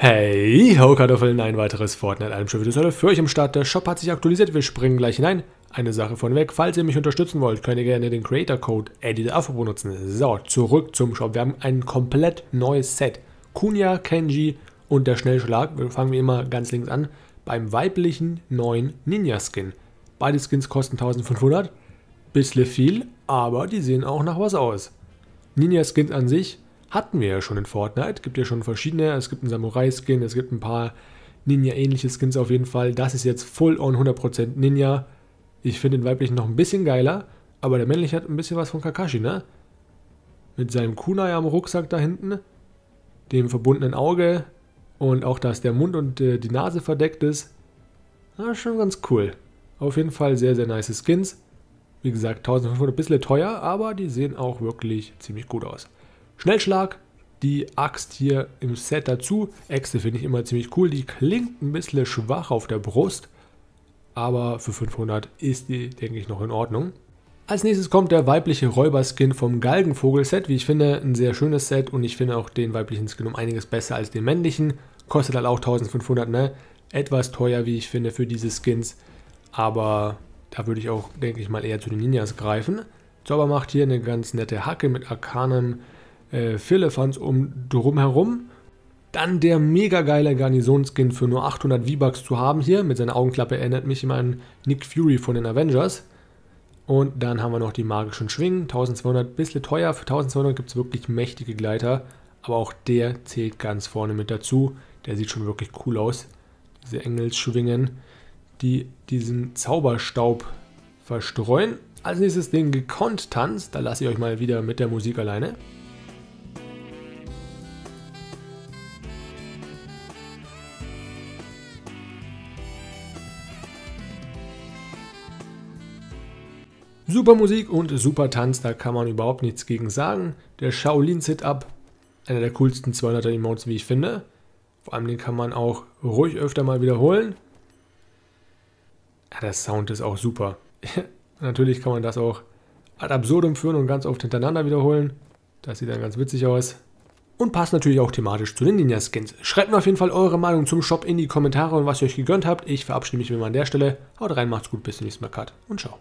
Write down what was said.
Hey, ho Kartoffeln, ein weiteres Fortnite einem schon wieder für euch im Start. Der Shop hat sich aktualisiert, wir springen gleich hinein. Eine Sache von weg, falls ihr mich unterstützen wollt, könnt ihr gerne den Creator Code EDITAFO benutzen. So, zurück zum Shop. Wir haben ein komplett neues Set. Kunja, Kenji und der Schnellschlag. Wir fangen wir immer ganz links an. Beim weiblichen neuen Ninja Skin. Beide Skins kosten 1500. Bisschen viel, aber die sehen auch nach was aus. Ninja Skins an sich hatten wir ja schon in Fortnite. Gibt ja schon verschiedene. Es gibt einen Samurai-Skin, es gibt ein paar Ninja-ähnliche Skins auf jeden Fall. Das ist jetzt full-on 100% Ninja. Ich finde den weiblichen noch ein bisschen geiler, aber der männliche hat ein bisschen was von Kakashi, ne? Mit seinem Kunai am Rucksack da hinten, dem verbundenen Auge und auch, dass der Mund und äh, die Nase verdeckt ist. Na, ah, schon ganz cool. Auf jeden Fall sehr, sehr nice Skins. Wie gesagt, 1500 ein bisschen teuer, aber die sehen auch wirklich ziemlich gut aus. Schnellschlag, die Axt hier im Set dazu. Äxte finde ich immer ziemlich cool. Die klingt ein bisschen schwach auf der Brust, aber für 500 ist die, denke ich, noch in Ordnung. Als nächstes kommt der weibliche Räuberskin vom Galgenvogel-Set. Wie ich finde, ein sehr schönes Set und ich finde auch den weiblichen Skin um einiges besser als den männlichen. Kostet halt auch 1500, ne? Etwas teuer, wie ich finde, für diese Skins. Aber da würde ich auch, denke ich mal, eher zu den Ninjas greifen. Zauber macht hier eine ganz nette Hacke mit arkanem äh, Philippans um drumherum. Dann der mega geile Garnisonskin für nur 800 V-Bucks zu haben hier. Mit seiner Augenklappe erinnert mich immer an Nick Fury von den Avengers. Und dann haben wir noch die magischen Schwingen. 1200, bisschen teuer. Für 1200 gibt es wirklich mächtige Gleiter. Aber auch der zählt ganz vorne mit dazu. Der sieht schon wirklich cool aus. Diese Engelsschwingen, die diesen Zauberstaub verstreuen. Als nächstes den Gekonnt-Tanz. Da lasse ich euch mal wieder mit der Musik alleine. Super Musik und super Tanz, da kann man überhaupt nichts gegen sagen. Der Shaolin Sit-Up, einer der coolsten 200er Emotes, wie ich finde. Vor allem den kann man auch ruhig öfter mal wiederholen. Ja, der Sound ist auch super. Natürlich kann man das auch ad absurdum führen und ganz oft hintereinander wiederholen. Das sieht dann ganz witzig aus. Und passt natürlich auch thematisch zu den Ninja-Skins. Schreibt mir auf jeden Fall eure Meinung zum Shop in die Kommentare und was ihr euch gegönnt habt. Ich verabschiede mich wie immer an der Stelle. Haut rein, macht's gut, bis zum nächsten Mal, Cut und ciao.